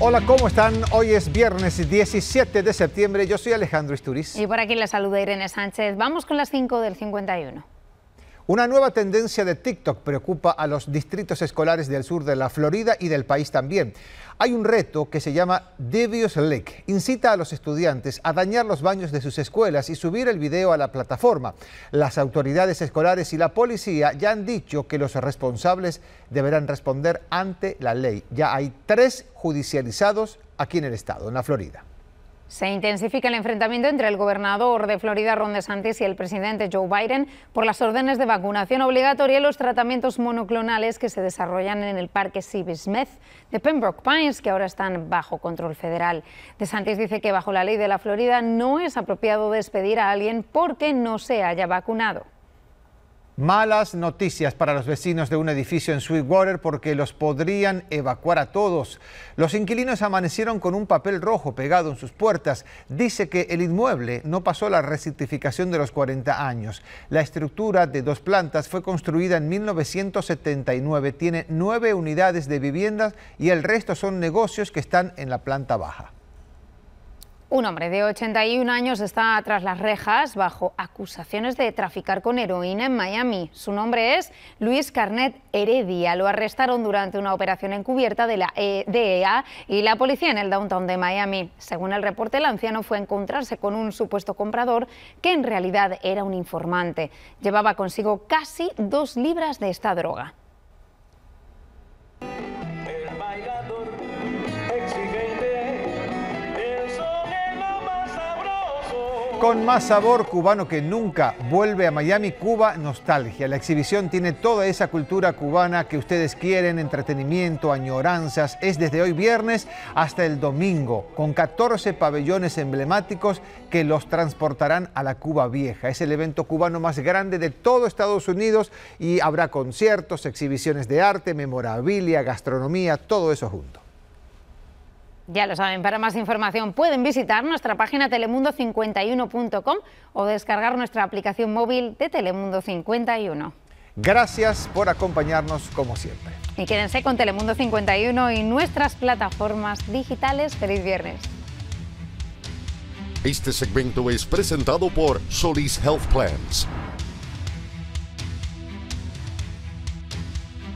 Hola, ¿cómo están? Hoy es viernes 17 de septiembre. Yo soy Alejandro Isturiz. Y por aquí la saluda Irene Sánchez. Vamos con las 5 del 51. Una nueva tendencia de TikTok preocupa a los distritos escolares del sur de la Florida y del país también. Hay un reto que se llama Devious Leak. Incita a los estudiantes a dañar los baños de sus escuelas y subir el video a la plataforma. Las autoridades escolares y la policía ya han dicho que los responsables deberán responder ante la ley. Ya hay tres judicializados aquí en el estado, en la Florida. Se intensifica el enfrentamiento entre el gobernador de Florida, Ron DeSantis, y el presidente Joe Biden por las órdenes de vacunación obligatoria y los tratamientos monoclonales que se desarrollan en el parque Sibby Smith de Pembroke Pines, que ahora están bajo control federal. DeSantis dice que bajo la ley de la Florida no es apropiado despedir a alguien porque no se haya vacunado. Malas noticias para los vecinos de un edificio en Sweetwater porque los podrían evacuar a todos. Los inquilinos amanecieron con un papel rojo pegado en sus puertas. Dice que el inmueble no pasó la recertificación de los 40 años. La estructura de dos plantas fue construida en 1979. Tiene nueve unidades de viviendas y el resto son negocios que están en la planta baja. Un hombre de 81 años está tras las rejas bajo acusaciones de traficar con heroína en Miami. Su nombre es Luis Carnet Heredia. Lo arrestaron durante una operación encubierta de la e, DEA e y la policía en el downtown de Miami. Según el reporte, el anciano fue a encontrarse con un supuesto comprador que en realidad era un informante. Llevaba consigo casi dos libras de esta droga. Con más sabor cubano que nunca, vuelve a Miami Cuba Nostalgia. La exhibición tiene toda esa cultura cubana que ustedes quieren, entretenimiento, añoranzas. Es desde hoy viernes hasta el domingo, con 14 pabellones emblemáticos que los transportarán a la Cuba Vieja. Es el evento cubano más grande de todo Estados Unidos y habrá conciertos, exhibiciones de arte, memorabilia, gastronomía, todo eso junto. Ya lo saben, para más información pueden visitar nuestra página telemundo51.com o descargar nuestra aplicación móvil de Telemundo 51. Gracias por acompañarnos como siempre. Y quédense con Telemundo 51 y nuestras plataformas digitales. Feliz viernes. Este segmento es presentado por Solis Health Plans.